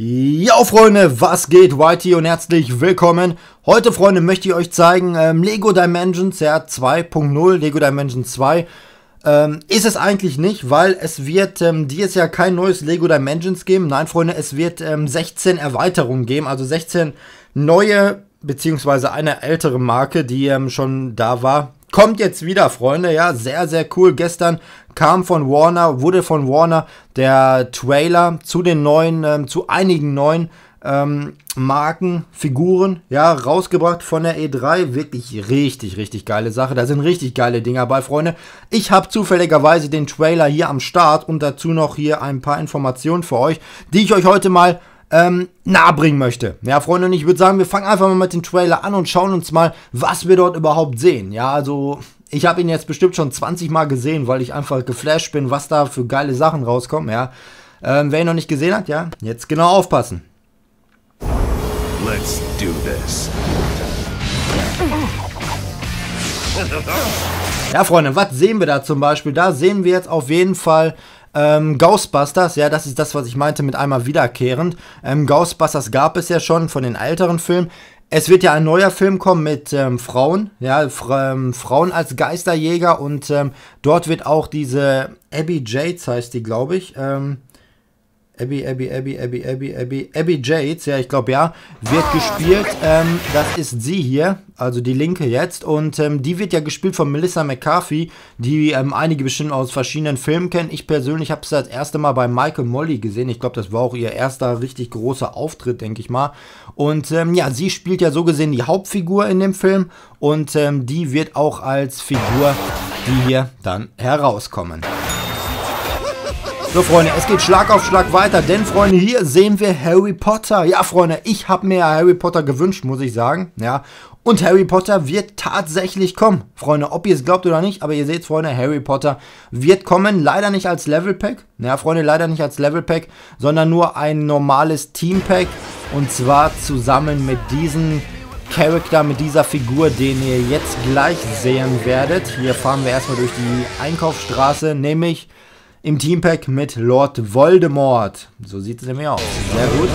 Ja, Freunde, was geht? Whitey und herzlich willkommen. Heute, Freunde, möchte ich euch zeigen, ähm, Lego Dimensions ja, 2.0, Lego Dimensions 2. Ähm, ist es eigentlich nicht, weil es wird ähm, dieses Jahr kein neues Lego Dimensions geben. Nein, Freunde, es wird ähm, 16 Erweiterungen geben, also 16 neue, beziehungsweise eine ältere Marke, die ähm, schon da war, kommt jetzt wieder, Freunde. Ja, sehr, sehr cool. Gestern kam von Warner, wurde von Warner der Trailer zu den neuen, ähm, zu einigen neuen ähm, Marken, Figuren, ja, rausgebracht von der E3. Wirklich richtig, richtig geile Sache. Da sind richtig geile Dinger bei, Freunde. Ich habe zufälligerweise den Trailer hier am Start und dazu noch hier ein paar Informationen für euch, die ich euch heute mal ähm, nahebringen möchte. Ja, Freunde, und ich würde sagen, wir fangen einfach mal mit dem Trailer an und schauen uns mal, was wir dort überhaupt sehen. Ja, also ich habe ihn jetzt bestimmt schon 20 Mal gesehen, weil ich einfach geflasht bin, was da für geile Sachen rauskommen, ja. Ähm, wer ihn noch nicht gesehen hat, ja, jetzt genau aufpassen. Let's do this. Ja, Freunde, was sehen wir da zum Beispiel? Da sehen wir jetzt auf jeden Fall ähm, Ghostbusters, ja, das ist das, was ich meinte mit einmal wiederkehrend. Ähm, Ghostbusters gab es ja schon von den älteren Filmen. Es wird ja ein neuer Film kommen mit ähm, Frauen, ja, fra ähm, Frauen als Geisterjäger und ähm, dort wird auch diese Abby Yates heißt die, glaube ich. Ähm, Abby, Abby, Abby, Abby, Abby, Abby, Abby Jades, ja, ich glaube ja, wird gespielt. Ähm, das ist sie hier, also die Linke jetzt. Und ähm, die wird ja gespielt von Melissa McCarthy, die ähm, einige bestimmt aus verschiedenen Filmen kennen. Ich persönlich habe sie das erste Mal bei Michael Molly gesehen. Ich glaube, das war auch ihr erster richtig großer Auftritt, denke ich mal. Und ähm, ja, sie spielt ja so gesehen die Hauptfigur in dem Film. Und ähm, die wird auch als Figur, die hier dann herauskommen. So Freunde, es geht Schlag auf Schlag weiter, denn Freunde, hier sehen wir Harry Potter. Ja Freunde, ich habe mir Harry Potter gewünscht, muss ich sagen. Ja, und Harry Potter wird tatsächlich kommen. Freunde, ob ihr es glaubt oder nicht, aber ihr seht, Freunde, Harry Potter wird kommen. Leider nicht als Level Pack. Ja, Freunde, leider nicht als Level Pack, sondern nur ein normales Team Pack. Und zwar zusammen mit diesem Charakter, mit dieser Figur, den ihr jetzt gleich sehen werdet. Hier fahren wir erstmal durch die Einkaufsstraße, nämlich im Teampack mit Lord Voldemort. So sieht es nämlich aus. Sehr gut.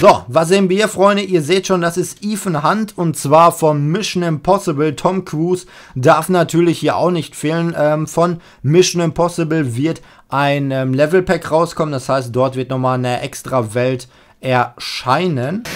So, was sehen wir, hier, Freunde? Ihr seht schon, das ist Ethan Hunt und zwar von Mission Impossible. Tom Cruise darf natürlich hier auch nicht fehlen. Ähm, von Mission Impossible wird ein ähm, Pack rauskommen. Das heißt, dort wird nochmal eine extra Welt erscheinen.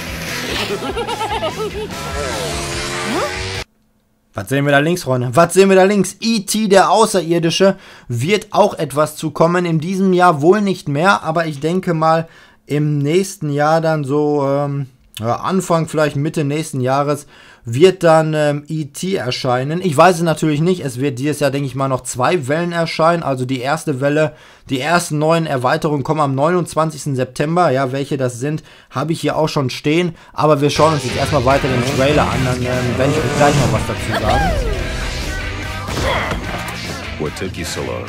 Was sehen wir da links, Freunde? Was sehen wir da links? E.T., der Außerirdische, wird auch etwas zukommen. In diesem Jahr wohl nicht mehr, aber ich denke mal im nächsten Jahr dann so ähm, Anfang, vielleicht Mitte nächsten Jahres wird dann ähm, ET erscheinen. Ich weiß es natürlich nicht. Es wird dieses Jahr, denke ich mal, noch zwei Wellen erscheinen. Also die erste Welle, die ersten neuen Erweiterungen kommen am 29. September. Ja, welche das sind, habe ich hier auch schon stehen. Aber wir schauen uns jetzt erstmal weiter den Trailer an. Dann ähm, werde ich euch gleich noch was dazu sagen. What took you so long?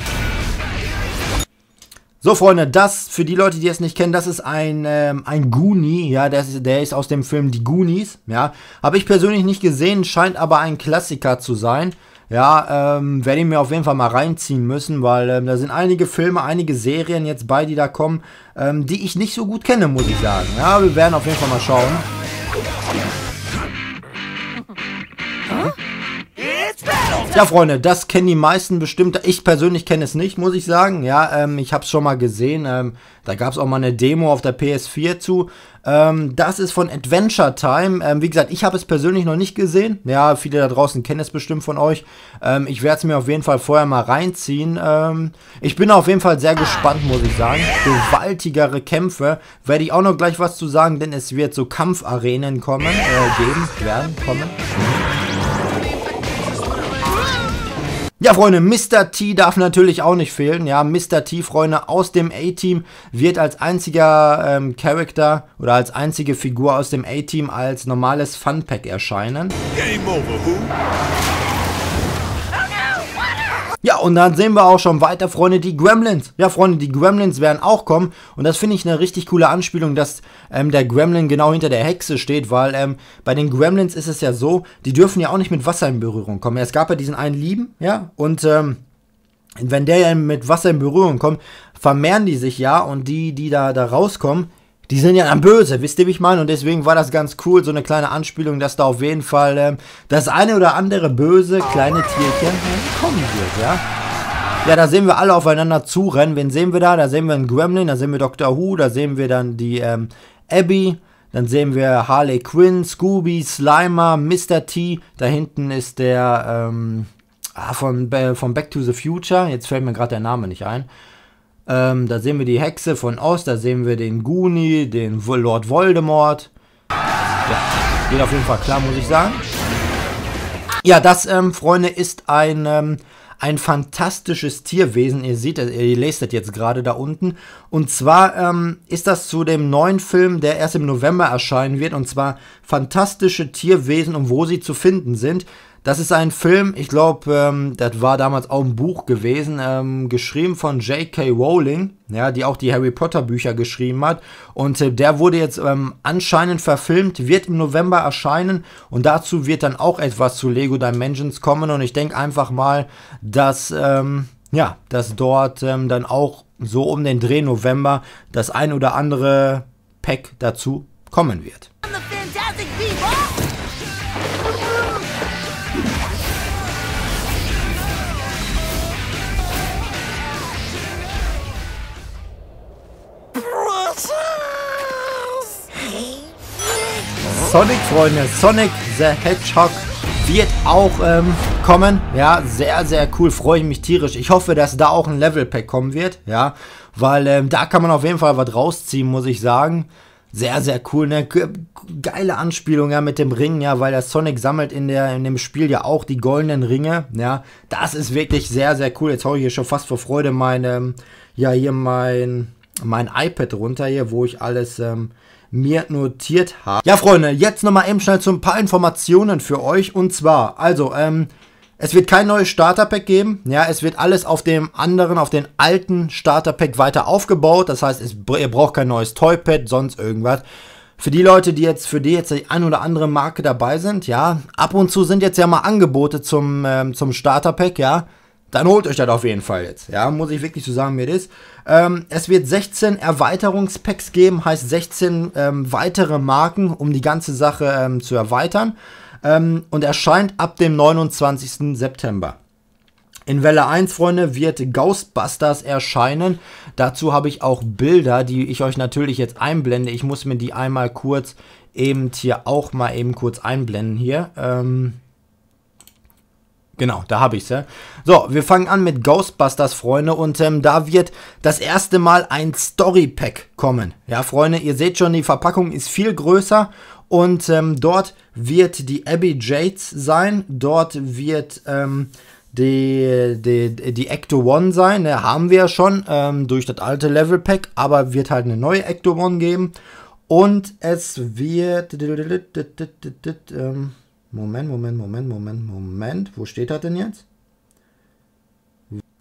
So, Freunde, das, für die Leute, die es nicht kennen, das ist ein, ähm, ein Goonie, ja, der ist, der ist aus dem Film Die Goonies, ja. Habe ich persönlich nicht gesehen, scheint aber ein Klassiker zu sein. Ja, ähm, werde ich mir auf jeden Fall mal reinziehen müssen, weil ähm, da sind einige Filme, einige Serien jetzt bei, die da kommen, ähm, die ich nicht so gut kenne, muss ich sagen. Ja, wir werden auf jeden Fall mal schauen. Ja, Freunde, das kennen die meisten bestimmt. Ich persönlich kenne es nicht, muss ich sagen. Ja, ähm, ich habe es schon mal gesehen. Ähm, da gab es auch mal eine Demo auf der PS4 zu. Ähm, das ist von Adventure Time. Ähm, wie gesagt, ich habe es persönlich noch nicht gesehen. Ja, viele da draußen kennen es bestimmt von euch. Ähm, ich werde es mir auf jeden Fall vorher mal reinziehen. Ähm, ich bin auf jeden Fall sehr gespannt, muss ich sagen. Gewaltigere Kämpfe. Werde ich auch noch gleich was zu sagen, denn es wird so Kampfarenen kommen, äh, geben, werden, kommen. Ja, Freunde, Mr. T darf natürlich auch nicht fehlen. Ja, Mr. T, Freunde, aus dem A-Team wird als einziger ähm, Charakter oder als einzige Figur aus dem A-Team als normales Funpack erscheinen. Game over, who? Ja, und dann sehen wir auch schon weiter, Freunde, die Gremlins. Ja, Freunde, die Gremlins werden auch kommen. Und das finde ich eine richtig coole Anspielung, dass ähm, der Gremlin genau hinter der Hexe steht, weil ähm, bei den Gremlins ist es ja so, die dürfen ja auch nicht mit Wasser in Berührung kommen. Es gab ja diesen einen Lieben, ja, und ähm, wenn der ja mit Wasser in Berührung kommt, vermehren die sich ja und die, die da, da rauskommen, die sind ja dann böse, wisst ihr, wie ich meine? Und deswegen war das ganz cool, so eine kleine Anspielung, dass da auf jeden Fall ähm, das eine oder andere böse kleine Tierchen kommen wird, ja? Ja, da sehen wir alle aufeinander zurennen. Wen sehen wir da? Da sehen wir einen Gremlin, da sehen wir Dr. Who, da sehen wir dann die ähm, Abby, dann sehen wir Harley Quinn, Scooby, Slimer, Mr. T. Da hinten ist der ähm, ah, von, äh, von Back to the Future. Jetzt fällt mir gerade der Name nicht ein. Ähm, da sehen wir die Hexe von Oz, da sehen wir den Goonie, den Lord Voldemort. Ja, geht auf jeden Fall klar, muss ich sagen. Ja, das, ähm, Freunde, ist ein, ähm, ein fantastisches Tierwesen. Ihr seht, äh, ihr lest das jetzt gerade da unten. Und zwar ähm, ist das zu dem neuen Film, der erst im November erscheinen wird. Und zwar Fantastische Tierwesen und wo sie zu finden sind. Das ist ein Film, ich glaube, ähm, das war damals auch ein Buch gewesen, ähm, geschrieben von J.K. Rowling, ja, die auch die Harry Potter Bücher geschrieben hat. Und äh, der wurde jetzt ähm, anscheinend verfilmt, wird im November erscheinen und dazu wird dann auch etwas zu Lego Dimensions kommen. Und ich denke einfach mal, dass, ähm, ja, dass dort ähm, dann auch so um den Dreh November das ein oder andere Pack dazu kommen wird. Sonic, Freunde. Sonic the Hedgehog wird auch ähm, kommen. Ja, sehr, sehr cool. Freue ich mich tierisch. Ich hoffe, dass da auch ein Level-Pack kommen wird. Ja, weil ähm, da kann man auf jeden Fall was rausziehen, muss ich sagen. Sehr, sehr cool. Ne? Geile Anspielung ja mit dem Ring, ja, weil der Sonic sammelt in, der, in dem Spiel ja auch die goldenen Ringe. Ja, das ist wirklich sehr, sehr cool. Jetzt haue ich hier schon fast vor Freude mein, ähm, ja, hier mein, mein iPad runter hier, wo ich alles, ähm, mir notiert habe. Ja, Freunde, jetzt nochmal eben schnell zu ein paar Informationen für euch. Und zwar, also, ähm, es wird kein neues Starter-Pack geben. Ja, es wird alles auf dem anderen, auf den alten Starter-Pack weiter aufgebaut. Das heißt, es, ihr braucht kein neues Toypad, sonst irgendwas. Für die Leute, die jetzt, für die jetzt die ein oder andere Marke dabei sind, ja, ab und zu sind jetzt ja mal Angebote zum, ähm, zum Starterpack, ja dann holt euch das auf jeden Fall jetzt. Ja, muss ich wirklich so sagen, wie das ist. Ähm, es wird 16 Erweiterungspacks geben, heißt 16 ähm, weitere Marken, um die ganze Sache ähm, zu erweitern. Ähm, und erscheint ab dem 29. September. In Welle 1, Freunde, wird Ghostbusters erscheinen. Dazu habe ich auch Bilder, die ich euch natürlich jetzt einblende. Ich muss mir die einmal kurz eben hier auch mal eben kurz einblenden hier. Ähm, Genau, da habe ich Ja. So, wir fangen an mit Ghostbusters, Freunde, und ähm, da wird das erste Mal ein Story Pack kommen. Ja, Freunde, ihr seht schon, die Verpackung ist viel größer und ähm, dort wird die Abby Jades sein, dort wird ähm, die, die, die Ecto One sein, ne, haben wir ja schon ähm, durch das alte Level Pack, aber wird halt eine neue Ecto One geben und es wird. Ähm, Moment, Moment, Moment, Moment, Moment. Wo steht das denn jetzt?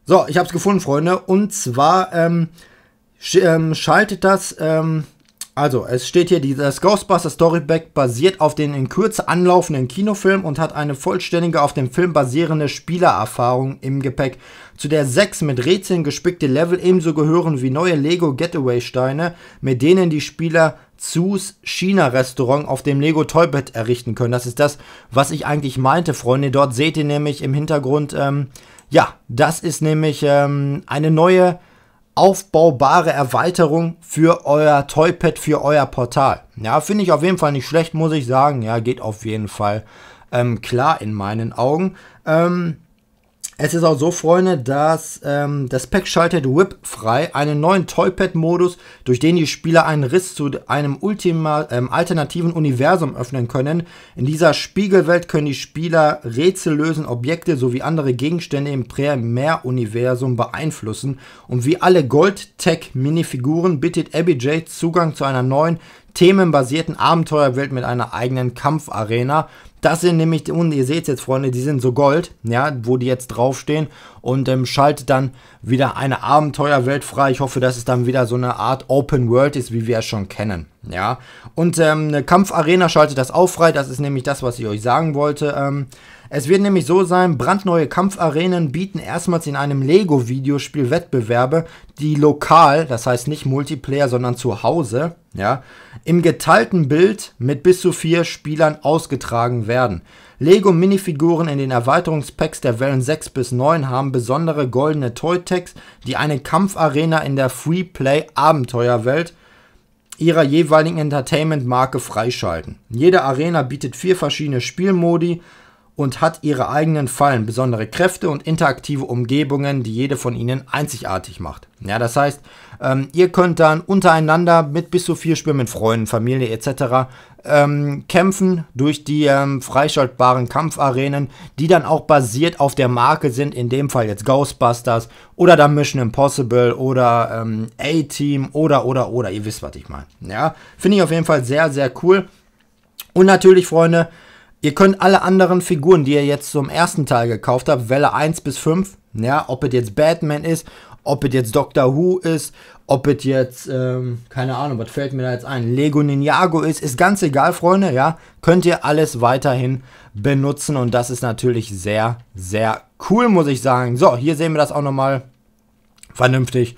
So, ich habe es gefunden, Freunde. Und zwar ähm, sch ähm, schaltet das... Ähm, also, es steht hier, das Ghostbuster Storyback basiert auf den in Kürze anlaufenden Kinofilm und hat eine vollständige auf dem Film basierende Spielererfahrung im Gepäck, zu der sechs mit Rätseln gespickte Level ebenso gehören wie neue Lego Getaway Steine, mit denen die Spieler Zus China-Restaurant auf dem Lego Toybett errichten können. Das ist das, was ich eigentlich meinte, Freunde. Dort seht ihr nämlich im Hintergrund, ähm, ja, das ist nämlich ähm, eine neue aufbaubare Erweiterung für euer Toypad, für euer Portal. Ja, finde ich auf jeden Fall nicht schlecht, muss ich sagen. Ja, geht auf jeden Fall ähm, klar in meinen Augen. Ähm, es ist auch so, Freunde, dass ähm, das Pack schaltet Whip frei, einen neuen Toypad-Modus, durch den die Spieler einen Riss zu einem Ultima, ähm, alternativen Universum öffnen können. In dieser Spiegelwelt können die Spieler Rätsel lösen, Objekte sowie andere Gegenstände im Primär-Universum beeinflussen. Und wie alle Gold-Tech-Minifiguren bittet Abby J Zugang zu einer neuen, themenbasierten Abenteuerwelt mit einer eigenen Kampfarena. Das sind nämlich, und ihr seht es jetzt, Freunde, die sind so gold, ja, wo die jetzt draufstehen und ähm, schaltet dann wieder eine Abenteuerwelt frei. Ich hoffe, dass es dann wieder so eine Art Open World ist, wie wir es schon kennen, ja. Und ähm, eine Kampfarena schaltet das auch frei, das ist nämlich das, was ich euch sagen wollte, ähm, es wird nämlich so sein, brandneue Kampfarenen bieten erstmals in einem Lego-Videospiel Wettbewerbe, die lokal, das heißt nicht Multiplayer, sondern zu Hause, ja, im geteilten Bild mit bis zu vier Spielern ausgetragen werden. Lego-Minifiguren in den Erweiterungspacks der Wellen 6 bis 9 haben besondere goldene Toy-Tags, die eine Kampfarena in der Free-Play-Abenteuerwelt ihrer jeweiligen Entertainment-Marke freischalten. Jede Arena bietet vier verschiedene Spielmodi, und hat ihre eigenen Fallen, besondere Kräfte und interaktive Umgebungen, die jede von ihnen einzigartig macht. Ja, das heißt, ähm, ihr könnt dann untereinander mit bis zu vier Spielen mit Freunden, Familie etc. Ähm, kämpfen durch die ähm, freischaltbaren Kampfarenen, die dann auch basiert auf der Marke sind, in dem Fall jetzt Ghostbusters oder dann Mission Impossible oder ähm, A-Team oder oder oder, ihr wisst, was ich meine. Ja, finde ich auf jeden Fall sehr, sehr cool. Und natürlich, Freunde, Ihr könnt alle anderen Figuren, die ihr jetzt zum ersten Teil gekauft habt, Welle 1 bis 5, ja, ob es jetzt Batman ist, ob es jetzt Doctor Who ist, ob es jetzt, ähm, keine Ahnung, was fällt mir da jetzt ein, Lego Ninjago ist, ist ganz egal, Freunde, ja, könnt ihr alles weiterhin benutzen und das ist natürlich sehr, sehr cool, muss ich sagen. So, hier sehen wir das auch nochmal vernünftig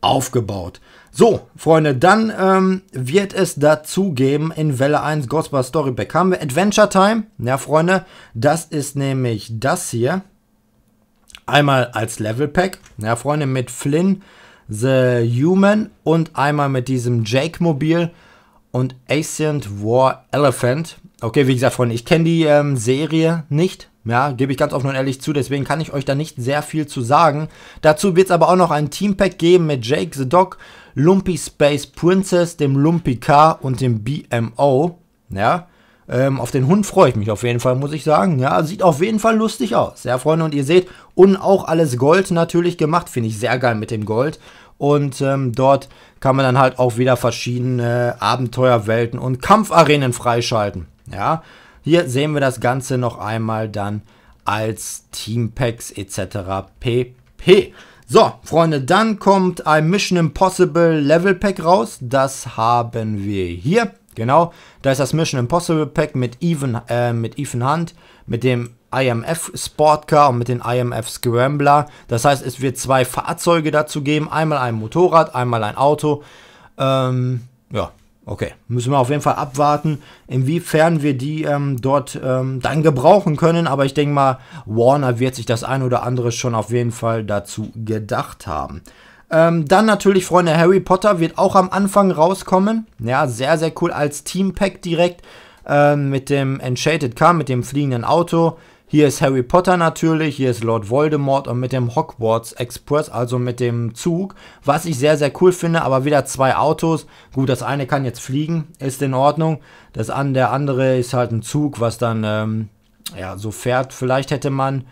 aufgebaut. So, Freunde, dann ähm, wird es dazu geben in Welle 1 Gospel Storyback. Haben wir Adventure Time? Ja, Freunde, das ist nämlich das hier. Einmal als Level Pack, ja, Freunde, mit Flynn, The Human und einmal mit diesem Jake-Mobil und Ancient War Elephant. Okay, wie gesagt, Freunde, ich kenne die ähm, Serie nicht. Ja, gebe ich ganz offen und ehrlich zu, deswegen kann ich euch da nicht sehr viel zu sagen. Dazu wird es aber auch noch ein Teampack geben mit Jake the Dog, Lumpy Space Princess, dem Lumpy Car und dem BMO. Ja, ähm, auf den Hund freue ich mich auf jeden Fall, muss ich sagen. Ja, sieht auf jeden Fall lustig aus. Ja, Freunde, und ihr seht, und auch alles Gold natürlich gemacht. Finde ich sehr geil mit dem Gold. Und ähm, dort kann man dann halt auch wieder verschiedene Abenteuerwelten und Kampfarenen freischalten. Ja, hier sehen wir das Ganze noch einmal dann als Teampacks etc. pp. So, Freunde, dann kommt ein Mission Impossible Level Pack raus. Das haben wir hier. Genau, da ist das Mission Impossible Pack mit Even, äh, mit Ethan Hunt, mit dem IMF Sportcar und mit dem IMF Scrambler. Das heißt, es wird zwei Fahrzeuge dazu geben. Einmal ein Motorrad, einmal ein Auto. Ähm, ja, Okay, müssen wir auf jeden Fall abwarten, inwiefern wir die ähm, dort ähm, dann gebrauchen können. Aber ich denke mal, Warner wird sich das ein oder andere schon auf jeden Fall dazu gedacht haben. Ähm, dann natürlich, Freunde, Harry Potter wird auch am Anfang rauskommen. Ja, sehr, sehr cool als Teampack direkt ähm, mit dem Enchanted Car, mit dem fliegenden Auto. Hier ist Harry Potter natürlich, hier ist Lord Voldemort und mit dem Hogwarts Express, also mit dem Zug, was ich sehr, sehr cool finde, aber wieder zwei Autos. Gut, das eine kann jetzt fliegen, ist in Ordnung. Das an, der andere ist halt ein Zug, was dann ähm, ja, so fährt. Vielleicht hätte man,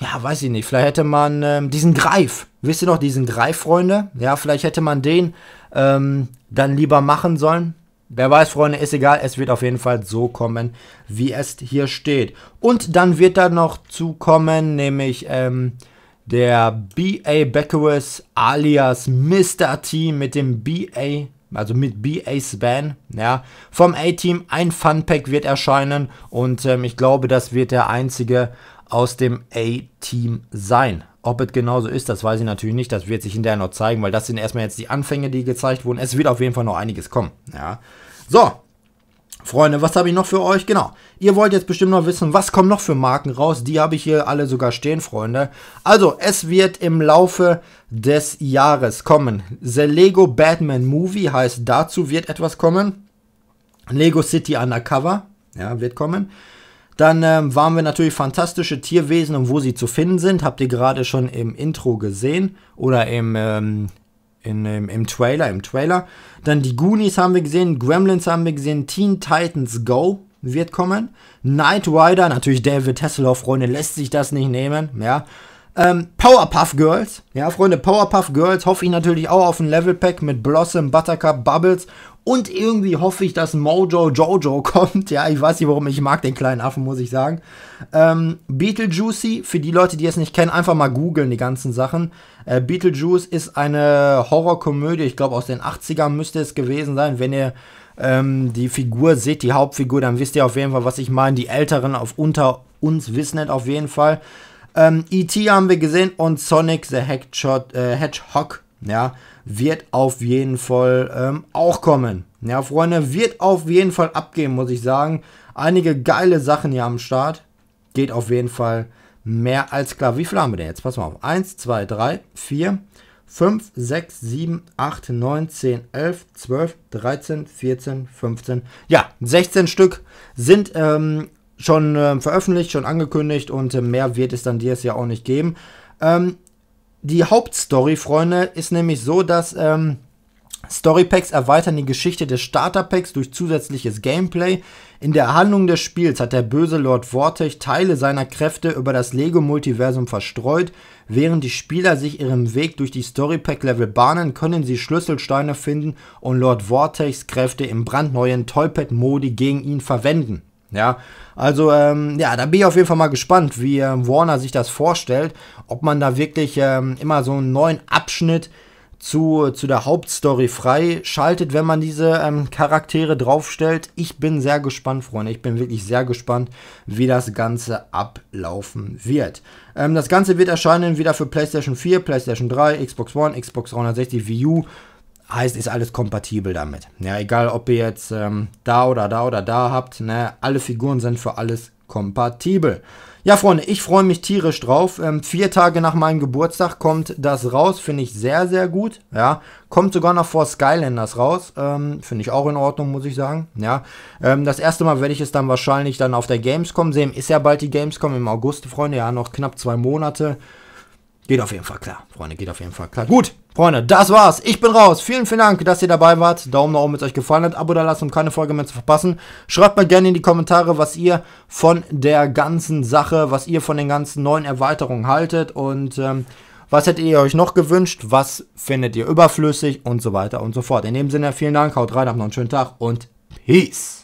ja, weiß ich nicht, vielleicht hätte man ähm, diesen Greif. Wisst ihr noch, diesen Greif, Freunde? Ja, vielleicht hätte man den ähm, dann lieber machen sollen. Wer weiß, Freunde, ist egal. Es wird auf jeden Fall so kommen, wie es hier steht. Und dann wird da noch zukommen, nämlich ähm, der B.A. Beckerus alias Mr. T mit dem B.A., also mit B.A. Span, ja, vom A-Team. Ein Funpack wird erscheinen und ähm, ich glaube, das wird der einzige aus dem A-Team sein. Ob es genauso ist, das weiß ich natürlich nicht. Das wird sich hinterher noch zeigen, weil das sind erstmal jetzt die Anfänge, die gezeigt wurden. Es wird auf jeden Fall noch einiges kommen. Ja. So, Freunde, was habe ich noch für euch? Genau. Ihr wollt jetzt bestimmt noch wissen, was kommen noch für Marken raus? Die habe ich hier alle sogar stehen, Freunde. Also, es wird im Laufe des Jahres kommen. The Lego Batman Movie heißt, dazu wird etwas kommen. Lego City Undercover, ja, wird kommen. Dann ähm, waren wir natürlich fantastische Tierwesen und wo sie zu finden sind, habt ihr gerade schon im Intro gesehen oder im ähm, in, im, ähm, im Trailer, im Trailer. Dann die Goonies haben wir gesehen, Gremlins haben wir gesehen, Teen Titans Go wird kommen. Knight Rider, natürlich David Hasselhoff, Freunde, lässt sich das nicht nehmen, ja. Ähm, Powerpuff Girls. Ja, Freunde, Powerpuff Girls hoffe ich natürlich auch auf ein Levelpack mit Blossom, Buttercup, Bubbles. Und irgendwie hoffe ich, dass Mojo Jojo kommt. Ja, ich weiß nicht, warum ich mag den kleinen Affen, muss ich sagen. Ähm, Beetlejuicy, für die Leute, die es nicht kennen, einfach mal googeln die ganzen Sachen. Äh, Beetlejuice ist eine Horrorkomödie, ich glaube aus den 80ern müsste es gewesen sein. Wenn ihr ähm, die Figur seht, die Hauptfigur, dann wisst ihr auf jeden Fall, was ich meine. Die Älteren auf unter uns wissen es auf jeden Fall. Ähm, E.T. haben wir gesehen und Sonic the Hedgehog, äh, Hedgehog ja, wird auf jeden Fall ähm, auch kommen. Ja, Freunde, wird auf jeden Fall abgehen, muss ich sagen. Einige geile Sachen hier am Start. Geht auf jeden Fall mehr als klar. Wie viele haben wir denn jetzt? Pass mal auf. 1, 2, 3, 4, 5, 6, 7, 8, 9, 10, 11, 12, 13, 14, 15. Ja, 16 Stück sind ähm, schon äh, veröffentlicht, schon angekündigt und äh, mehr wird es dann dir ja auch nicht geben. Ähm, die Hauptstory, Freunde, ist nämlich so, dass ähm, Storypacks erweitern die Geschichte des Starterpacks durch zusätzliches Gameplay. In der Handlung des Spiels hat der böse Lord Vortech Teile seiner Kräfte über das Lego-Multiversum verstreut. Während die Spieler sich ihren Weg durch die Storypack-Level bahnen, können sie Schlüsselsteine finden und Lord Vortechs Kräfte im brandneuen Toypad-Modi gegen ihn verwenden. Ja, also ähm, ja, da bin ich auf jeden Fall mal gespannt, wie ähm, Warner sich das vorstellt, ob man da wirklich ähm, immer so einen neuen Abschnitt zu, zu der Hauptstory freischaltet, wenn man diese ähm, Charaktere draufstellt. Ich bin sehr gespannt, Freunde. Ich bin wirklich sehr gespannt, wie das Ganze ablaufen wird. Ähm, das Ganze wird erscheinen wieder für PlayStation 4, PlayStation 3, Xbox One, Xbox 360, Wii U heißt, ist alles kompatibel damit. Ja, egal ob ihr jetzt ähm, da oder da oder da habt, ne, alle Figuren sind für alles kompatibel. Ja, Freunde, ich freue mich tierisch drauf. Ähm, vier Tage nach meinem Geburtstag kommt das raus, finde ich sehr, sehr gut. Ja, kommt sogar noch vor Skylanders raus. Ähm, finde ich auch in Ordnung, muss ich sagen. Ja, ähm, das erste Mal werde ich es dann wahrscheinlich dann auf der Gamescom sehen. Ist ja bald die Gamescom im August, Freunde. Ja, noch knapp zwei Monate. Geht auf jeden Fall klar, Freunde, geht auf jeden Fall klar. Gut, Freunde, das war's. Ich bin raus. Vielen, vielen Dank, dass ihr dabei wart. Daumen nach oben, wenn es euch gefallen hat. Abo da lassen, um keine Folge mehr zu verpassen. Schreibt mal gerne in die Kommentare, was ihr von der ganzen Sache, was ihr von den ganzen neuen Erweiterungen haltet und ähm, was hättet ihr euch noch gewünscht, was findet ihr überflüssig und so weiter und so fort. In dem Sinne, vielen Dank, haut rein, habt noch einen schönen Tag und Peace.